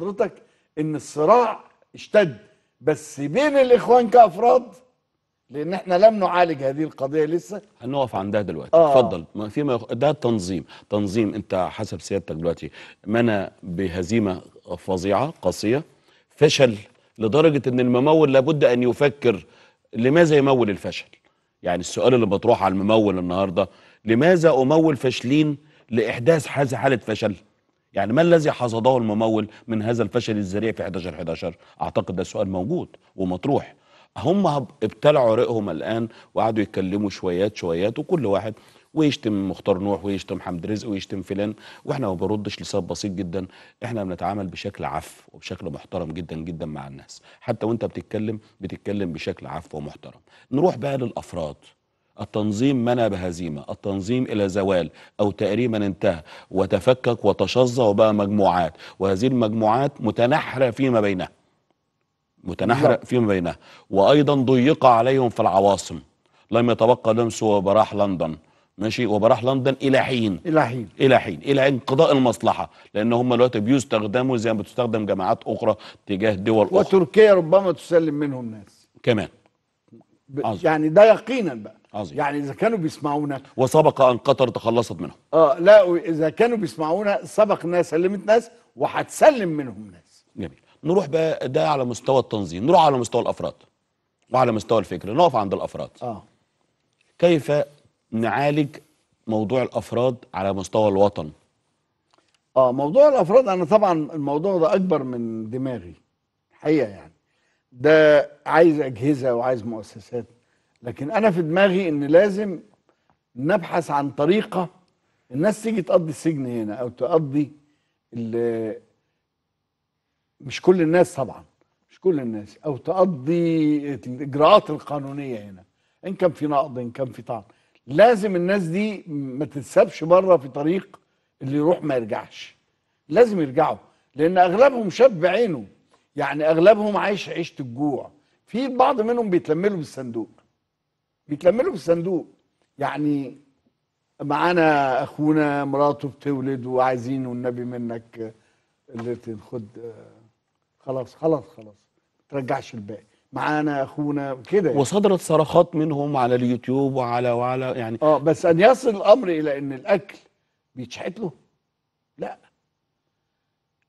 حضرتك ان الصراع اشتد بس بين الاخوان كافراد لان احنا لم نعالج هذه القضيه لسه هنقف عندها دلوقتي آه. اتفضل آه. في ما ده تنظيم تنظيم انت حسب سيادتك دلوقتي منى بهزيمه فظيعه قاسيه فشل لدرجه ان الممول لابد ان يفكر لماذا يمول الفشل يعني السؤال اللي بتروح على الممول النهارده لماذا امول فاشلين لاحداث حاله فشل يعني ما الذي حصده الممول من هذا الفشل الذريع في 11 11 اعتقد ده سؤال موجود ومطروح هم ابتلعوا رقهم الان وقعدوا يتكلموا شويات شويات وكل واحد ويشتم مختار نوح ويشتم حمد رزق ويشتم فلان واحنا ما بردش لسبب بسيط جدا احنا بنتعامل بشكل عفو وبشكل محترم جدا جدا مع الناس حتى وانت بتتكلم بتتكلم بشكل عفو ومحترم نروح بقى للافراد التنظيم منى بهزيمة التنظيم إلى زوال أو تقريبا انتهى وتفكك وتشظى وبقى مجموعات وهذه المجموعات متنحرة فيما بينها متنحرة فيما بينها وأيضا ضيق عليهم في العواصم لم يتبقى لهم سوى براح لندن ماشي وبراح لندن الى حين الى حين الى حين الى انقضاء المصلحه لان هم دلوقتي بيستخدموا زي ما بتستخدم جماعات اخرى تجاه دول اخرى وتركيا ربما تسلم منهم ناس كمان عظيم. يعني ده يقينا بقى عظيم يعني اذا كانوا بيسمعونا وسبق ان قطر تخلصت منهم اه لا اذا كانوا بيسمعونا سبق انها سلمت ناس وهتسلم منهم ناس جميل نروح بقى ده على مستوى التنظيم نروح على مستوى الافراد وعلى مستوى الفكر نقف عند الافراد اه كيف نعالج موضوع الافراد على مستوى الوطن اه موضوع الافراد انا طبعا الموضوع ده اكبر من دماغي الحقيقه يعني ده عايز اجهزه وعايز مؤسسات لكن انا في دماغي ان لازم نبحث عن طريقه الناس تيجي تقضي السجن هنا او تقضي مش كل الناس طبعا مش كل الناس او تقضي الاجراءات القانونيه هنا ان كان في نقض ان كان في طعن لازم الناس دي ما تتسابش بره في طريق اللي يروح ما يرجعش لازم يرجعوا لان اغلبهم شاب بعينه يعني اغلبهم عايش عيشه الجوع في بعض منهم بيتلملوا بالصندوق بيتلملوا في الصندوق يعني معانا اخونا مراته بتولد وعايزين والنبي منك اللي تنخد خلاص خلاص خلاص ما ترجعش الباقي معانا اخونا كده يعني. وصدرت صرخات منهم على اليوتيوب وعلى وعلى يعني اه بس ان يصل الامر الى ان الاكل بيتشحت له لا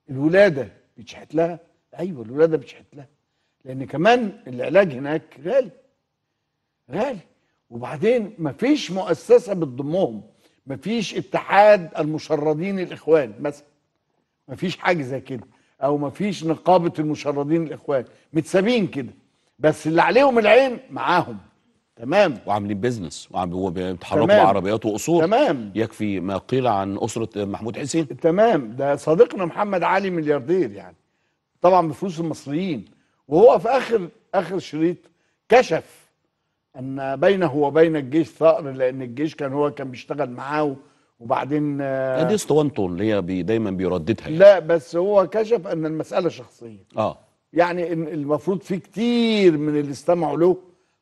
الولاده بيتشحت لها ايوه الولاده بيتشحت لها لان كمان العلاج هناك غالي غالي وبعدين مفيش مؤسسه بتضمهم مفيش اتحاد المشردين الاخوان مثلا مفيش حاجه زي كده او مفيش نقابه المشردين الاخوان متسابين كده بس اللي عليهم العين معاهم تمام وعاملين بيزنس وبيتحركوا بعربيات واصول تمام يكفي ما قيل عن اسره محمود حسين تمام ده صديقنا محمد علي ملياردير يعني طبعا بفلوس المصريين وهو في اخر اخر شريط كشف ان بينه وبين الجيش ثأر لان الجيش كان هو كان بيشتغل معاه وبعدين آه، يعني دي اسطوانته اللي هي بي دايما بيرددها يعني. لا بس هو كشف ان المساله شخصيه اه يعني المفروض في كتير من اللي استمعوا له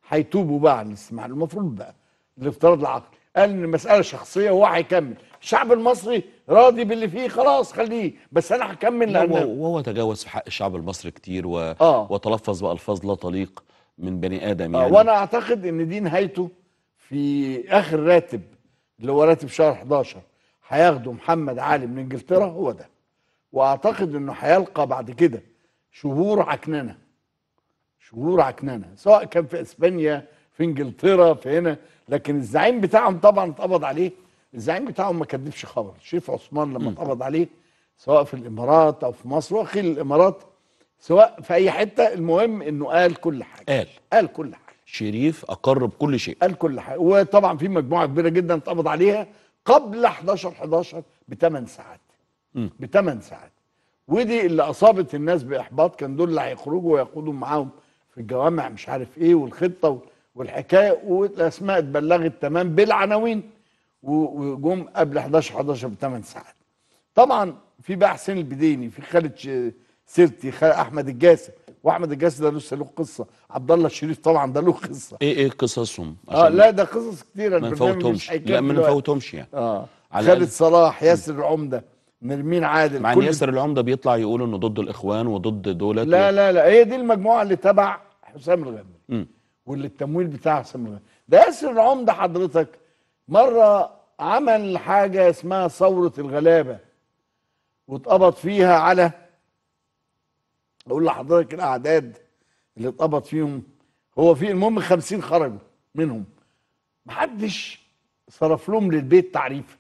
هيتوبوا بقى عن الاستماع المفروض بقى الافتراض العقلي قال ان المساله شخصيه وهو هيكمل الشعب المصري راضي باللي فيه خلاص خليه بس انا هكمل لان وهو تجاوز في حق الشعب المصري كتير و... آه. وتلفظ بالفاظ لا تليق من بني ادم آه، يعني وانا اعتقد ان دي نهايته في اخر راتب اللي هو راتب شهر 11 هياخده محمد علي من انجلترا هو ده واعتقد انه هيلقى بعد كده شهور عكننه شهور عكننه سواء كان في اسبانيا في انجلترا في هنا لكن الزعيم بتاعهم طبعا اتقبض عليه الزعيم بتاعهم ما كدبش خبر الشيف عثمان لما اتقبض عليه سواء في الامارات او في مصر واخي الامارات سواء في اي حته المهم انه قال كل حاجه قال قال كل حاجه شريف اقر بكل شيء قال كل حاجه وطبعا في مجموعه كبيره جدا اتقبض عليها قبل 11 11 بثمان ساعات بثمان ساعات ودي اللي اصابت الناس باحباط كان دول اللي هيخرجوا ويقودوا معاهم في الجوامع مش عارف ايه والخطه والحكايه والاسماء اتبلغت تمام بالعناوين وجم قبل 11 11 بثمان ساعات طبعا في بقى حسين البديني في خالد سيرتي احمد الجاسم واحمد الجاسم ده لسه له قصه عبد الله الشريف طبعا ده له قصه ايه ايه قصصهم اه لا ده قصص كتيره ما نفوتهمش لا ما نفوتهمش يعني اه خالد صلاح ياسر العمده نرمين عادل مع ان ياسر العمده بيطلع يقول انه ضد الاخوان وضد دولت لا لا لا هي دي المجموعه اللي تبع حسام الغني واللي التمويل بتاع حسام الغني ده ياسر العمده حضرتك مره عمل حاجه اسمها ثوره الغلابه واتقبض فيها على اقول لحضرتك الاعداد اللي اتقبض فيهم هو في المهم 50 خرجوا منهم محدش صرف لهم للبيت تعريف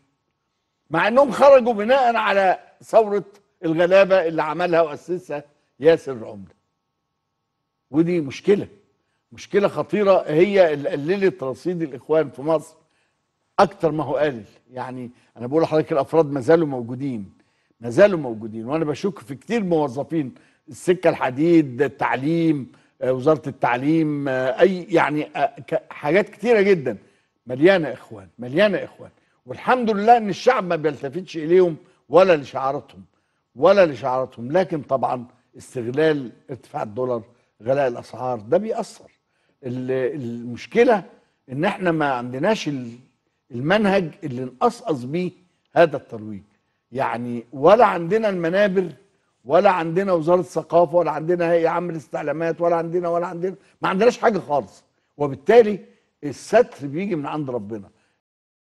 مع انهم خرجوا بناء على ثوره الغلابه اللي عملها واسسها ياسر العمدة ودي مشكله مشكله خطيره هي اللي قللت رصيد الاخوان في مصر اكتر ما هو قال يعني انا بقول لحضرتك الافراد ما زالوا موجودين ما زالوا موجودين وانا بشك في كتير موظفين السكه الحديد التعليم آه، وزاره التعليم آه، اي يعني آه، حاجات كتيره جدا مليانه اخوان مليانه اخوان والحمد لله ان الشعب ما بيلتفتش اليهم ولا لشعاراتهم ولا لشعاراتهم لكن طبعا استغلال ارتفاع الدولار غلاء الاسعار ده بيأثر المشكله ان احنا ما عندناش المنهج اللي نقصقص بيه هذا الترويج يعني ولا عندنا المنابر ولا عندنا وزاره ثقافه ولا عندنا هيئه عامه استعلامات ولا عندنا ولا عندنا ما عندناش حاجه خالص وبالتالي الستر بيجي من عند ربنا